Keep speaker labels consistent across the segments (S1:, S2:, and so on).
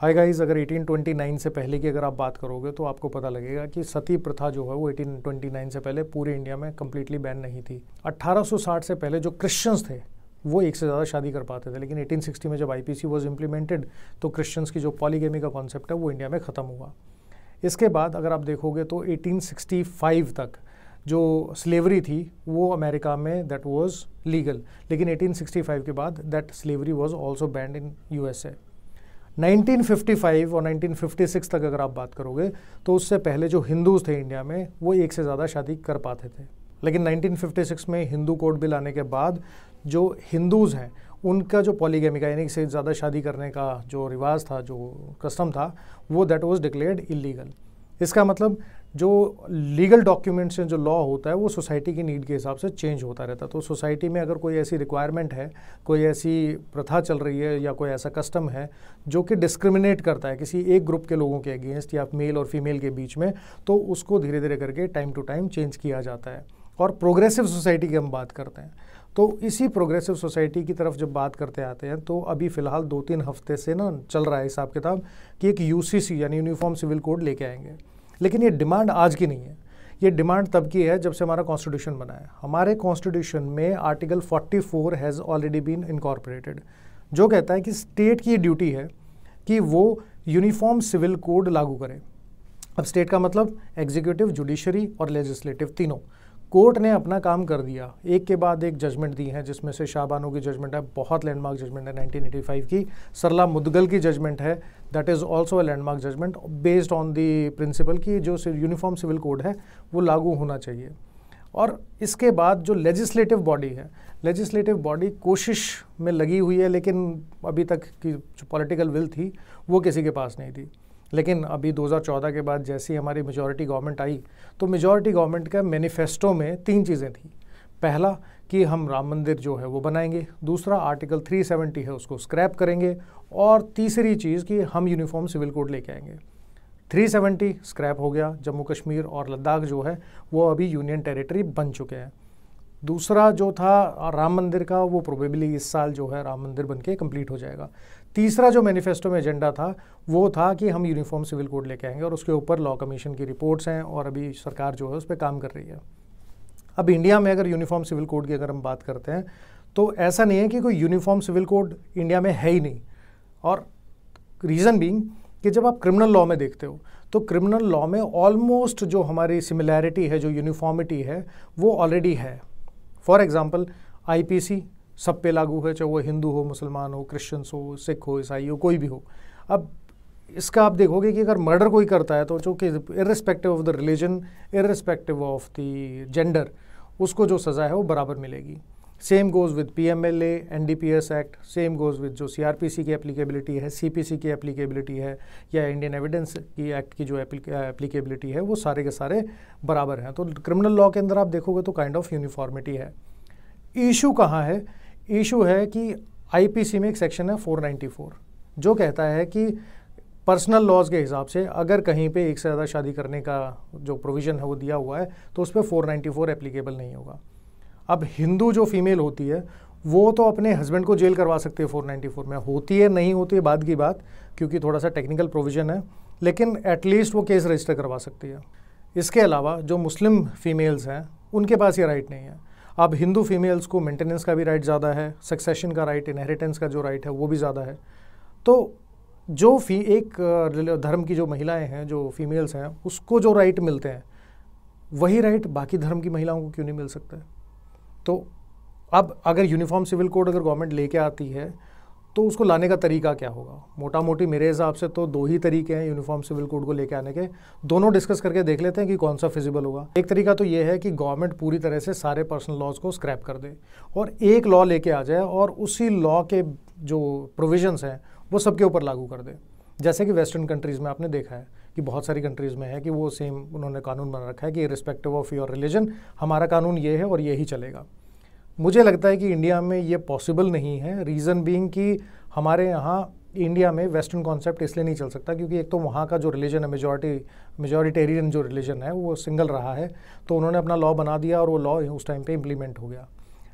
S1: hi guys अगर 1829 से पहले की अगर आप बात करोगे तो आपको पता लगेगा कि सती प्रथा जो है वो 1829 से पहले पूरे इंडिया में कम्प्लीटली बैन नहीं थी 1860 से पहले जो क्रिश्चियंस थे वो एक से ज़्यादा शादी कर पाते थे लेकिन 1860 में जब I P C was implemented तो क्रिश्चियंस की जो पॉलीगेमी का कॉन्सेप्ट है वो इंडिया में ख़त्म हुआ इसके बाद अगर आप देखोगे तो 1865 तक जो स्लेवरी थी वो अमेरिका में दैट वॉज लीगल लेकिन 1865 के बाद that slavery was also banned in U 1955 और 1956 तक अगर आप बात करोगे तो उससे पहले जो हिंदूज थे इंडिया में वो एक से ज़्यादा शादी कर पाते थे लेकिन 1956 में हिंदू कोड बिल आने के बाद जो हिंदूज़ हैं उनका जो पॉलीगेमी का यानी से ज़्यादा शादी करने का जो रिवाज था जो कस्टम था वो दैट वॉज डिक्लेयर्ड इलीगल इसका मतलब जो लीगल डॉक्यूमेंट्स हैं जो लॉ होता है वो सोसाइटी की नीड के हिसाब से चेंज होता रहता है तो सोसाइटी में अगर कोई ऐसी रिक्वायरमेंट है कोई ऐसी प्रथा चल रही है या कोई ऐसा कस्टम है जो कि डिस्क्रिमिनेट करता है किसी एक ग्रुप के लोगों के अगेंस्ट या मेल और फीमेल के बीच में तो उसको धीरे धीरे करके टाइम टू टाइम चेंज किया जाता है और प्रोग्रेसिव सोसाइटी की हम बात करते हैं तो इसी प्रोग्रेसिव सोसाइटी की तरफ जब बात करते आते हैं तो अभी फ़िलहाल दो तीन हफ्ते से ना चल रहा है हिसाब किताब कि एक यूसीसी यानी यूनिफॉर्म सिविल कोड लेके आएंगे लेकिन ये डिमांड आज की नहीं है ये डिमांड तब की है जब से हमारा कॉन्स्टिट्यूशन बना है हमारे कॉन्स्टिट्यूशन में article 44 has already been incorporated जो कहता है कि स्टेट की ड्यूटी है कि वो यूनिफॉर्म सिविल कोड लागू करें अब स्टेट का मतलब एग्जीक्यूटिव जुडिशरी और लेजिस्लेटिव तीनों कोर्ट ने अपना काम कर दिया एक के बाद एक जजमेंट दी है जिसमें से शाहबानो की जजमेंट है बहुत लैंडमार्क जजमेंट है 1985 की सरला मुदगल की जजमेंट है that is also a landmark judgement based on the principle की जो यूनिफॉर्म सिविल कोड है वो लागू होना चाहिए और इसके बाद जो लेजिस्लेटिव बॉडी है लेजिस्लेटिव बॉडी कोशिश में लगी हुई है लेकिन अभी तक की जो पॉलिटिकल विल थी वो किसी के पास नहीं थी लेकिन अभी 2014 के बाद जैसी हमारी मेजॉरिटी गवर्नमेंट आई तो मेजॉरिटी गवर्नमेंट का मैनिफेस्टो में तीन चीज़ें थी पहला कि हम राम मंदिर जो है वो बनाएंगे दूसरा आर्टिकल 370 है उसको स्क्रैप करेंगे और तीसरी चीज़ कि हम यूनिफॉर्म सिविल कोड लेके आएंगे 370 स्क्रैप हो गया जम्मू कश्मीर और लद्दाख जो है वो अभी यूनियन टेरिटरी बन चुके हैं दूसरा जो था राम मंदिर का वो प्रोबेबली इस साल जो है राम मंदिर बन के कम्प्लीट हो जाएगा तीसरा जो मैनिफेस्टो में एजेंडा था वो था कि हम यूनिफॉर्म सिविल कोड लेके आएंगे और उसके ऊपर लॉ कमीशन की रिपोर्ट्स हैं और अभी सरकार जो है उस पर काम कर रही है अब इंडिया में अगर यूनिफॉर्म सिविल कोड की अगर हम बात करते हैं तो ऐसा नहीं है कि कोई यूनिफॉर्म सिविल कोड इंडिया में है ही नहीं और रीज़न बींग कि जब आप क्रिमिनल लॉ में देखते हो तो क्रिमिनल लॉ में ऑलमोस्ट जो हमारी सिमिलैरिटी है जो यूनिफॉर्मिटी है वो ऑलरेडी है फॉर एग्ज़ाम्पल आई सब पे लागू है चाहे वो हिंदू हो मुसलमान हो क्रिश्चियंस हो सिख हो ईसाई हो कोई भी हो अब इसका आप देखोगे कि अगर मर्डर कोई करता है तो जो कि irrespective of the religion irrespective of the gender उसको जो सज़ा है वो बराबर मिलेगी same goes with PMLA NDPS act same goes with जो सीआरपीसी की एप्लीकेबिलिटी है सीपीसी की एप्लीकेबिलिटी है या इंडियन एविडेंस की एक्ट की जो एप्लीकेबिलिटी है वो सारे के सारे बराबर हैं तो क्रिमिनल लॉ के अंदर आप देखोगे तो काइंड ऑफ यूनिफॉर्मिटी है ईशू कहाँ है ईशू है कि आईपीसी में एक सेक्शन है 494 जो कहता है कि पर्सनल लॉज के हिसाब से अगर कहीं पे एक से ज़्यादा शादी करने का जो प्रोविज़न है वो दिया हुआ है तो उस पर 494 एप्लीकेबल नहीं होगा अब हिंदू जो फीमेल होती है वो तो अपने हस्बैंड को जेल करवा सकती है 494 में होती है नहीं होती है बाद की बात क्योंकि थोड़ा सा टेक्निकल प्रोविज़न है लेकिन एटलीस्ट वो केस रजिस्टर करवा सकती है इसके अलावा जो मुस्लिम फ़ीमेल्स हैं उनके पास ये राइट नहीं है अब हिंदू फीमेल्स को मेंटेनेंस का भी राइट ज़्यादा है सक्सेशन का राइट इनहेरिटेंस का जो राइट है वो भी ज़्यादा है तो जो फी एक uh, धर्म की जो महिलाएं हैं जो फीमेल्स हैं उसको जो राइट मिलते हैं वही राइट बाकी धर्म की महिलाओं को क्यों नहीं मिल सकता है तो अब अगर यूनिफॉर्म सिविल कोड अगर गवर्नमेंट लेके आती है तो उसको लाने का तरीका क्या होगा मोटा मोटी मेरे हिसाब से तो दो ही तरीके हैं यूनिफॉर्म सिविल कोड को लेके आने के दोनों डिस्कस करके देख लेते हैं कि कौन सा फिजिबल होगा एक तरीका तो ये है कि गवर्नमेंट पूरी तरह से सारे पर्सनल लॉज को स्क्रैप कर दे और एक लॉ लेके आ जाए और उसी लॉ के जो प्रोविजन्स हैं वो सबके ऊपर लागू कर दे जैसे कि वेस्टर्न कंट्रीज़ में आपने देखा है कि बहुत सारी कंट्रीज़ में है कि वो सेम उन्होंने कानून बना रखा है कि रिस्पेक्टिव ऑफ योर रिलीजन हमारा कानून ये है और ये ही चलेगा मुझे लगता है कि इंडिया में ये पॉसिबल नहीं है रीज़न बींग कि हमारे यहाँ इंडिया में वेस्टर्न कॉन्सेप्ट इसलिए नहीं चल सकता क्योंकि एक तो वहाँ का जो रिलीजन है मेजोरिटी मेजोरिटेरियन जो रिलीजन है वो सिंगल रहा है तो उन्होंने अपना लॉ बना दिया और वो लॉ उस टाइम पे इम्प्लीमेंट हो गया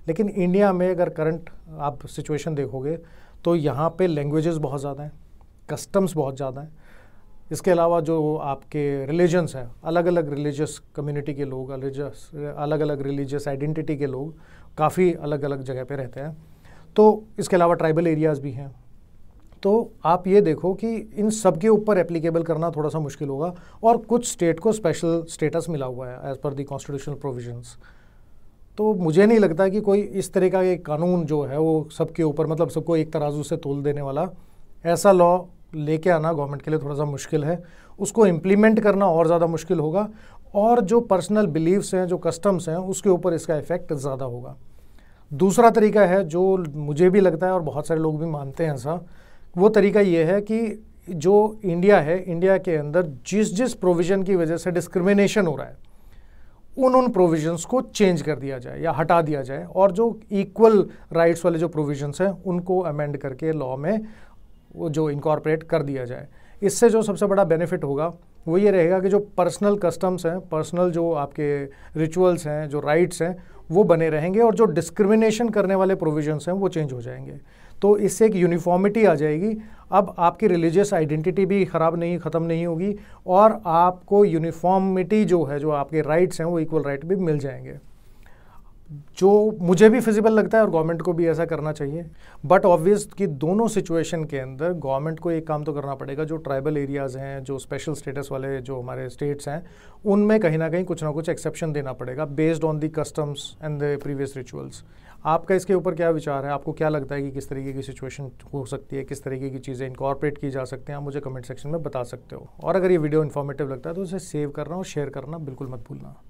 S1: लेकिन इंडिया में अगर करंट आप सिचुएशन देखोगे तो यहाँ पे लैंग्वेजेस बहुत ज़्यादा हैं कस्टम्स बहुत ज़्यादा हैं इसके अलावा जो आपके रिलीजन्स हैं अलग अलग रिलीजियस कम्युनिटी के लोग रिलीजस अलग अलग रिलीजियस आइडेंटिटी के लोग काफ़ी अलग अलग जगह पे रहते हैं तो इसके अलावा ट्राइबल एरियाज़ भी हैं तो आप ये देखो कि इन सब के ऊपर एप्लीकेबल करना थोड़ा सा मुश्किल होगा और कुछ स्टेट को स्पेशल स्टेटस मिला हुआ है एज़ पर दी कॉन्स्टिट्यूशनल प्रोविजंस तो मुझे नहीं लगता कि कोई इस तरह का एक कानून जो है वो सबके ऊपर मतलब सबको एक तराजू से तोल देने वाला ऐसा लॉ लेके आना गवर्नमेंट के लिए थोड़ा सा मुश्किल है उसको इम्प्लीमेंट करना और ज़्यादा मुश्किल होगा और जो पर्सनल बिलीव्स हैं जो कस्टम्स हैं उसके ऊपर इसका इफ़ेक्ट ज़्यादा होगा दूसरा तरीका है जो मुझे भी लगता है और बहुत सारे लोग भी मानते हैं ऐसा वो तरीका ये है कि जो इंडिया है इंडिया के अंदर जिस जिस प्रोविज़न की वजह से डिस्क्रिमिनेशन हो रहा है उन उन प्रोविजंस को चेंज कर दिया जाए या हटा दिया जाए और जो इक्वल राइट्स वाले जो प्रोविजंस हैं उनको अमेंड करके लॉ में वो जो इनकॉर्पोरेट कर दिया जाए इससे जो सबसे बड़ा बेनिफिट होगा वो ये रहेगा कि जो पर्सनल कस्टम्स हैं पर्सनल जो आपके रिचुअल्स हैं जो राइट्स हैं वो बने रहेंगे और जो डिस्क्रिमिनेशन करने वाले प्रोविजंस हैं वो चेंज हो जाएंगे तो इससे एक यूनिफॉर्मिटी आ जाएगी अब आपकी रिलीजियस आइडेंटिटी भी ख़राब नहीं ख़त्म नहीं होगी और आपको यूनिफॉर्मिटी जो है जो आपके राइट्स हैं वो इक्वल राइट भी मिल जाएंगे जो मुझे भी फिजिबल लगता है और गवर्नमेंट को भी ऐसा करना चाहिए बट ऑब्वियस कि दोनों सिचुएशन के अंदर गवर्नमेंट को एक काम तो करना पड़ेगा जो ट्राइबल एरियाज़ हैं जो स्पेशल स्टेटस वाले जो हमारे स्टेट्स हैं उनमें कहीं ना कहीं कुछ ना कुछ एक्सेप्शन देना पड़ेगा based on the customs and the previous rituals आपका इसके ऊपर क्या विचार है आपको क्या लगता है कि किस तरीके की सिचुएशन हो सकती है किस तरीके की चीज़ें इंकॉर्पोरेट की जा सकती हैं आप मुझे कमेंट सेक्शन में बता सकते हो और अगर ये वीडियो इन्फॉर्मेटिव लगता है तो उसे सेव करना और शेयर करना बिल्कुल मत भूलना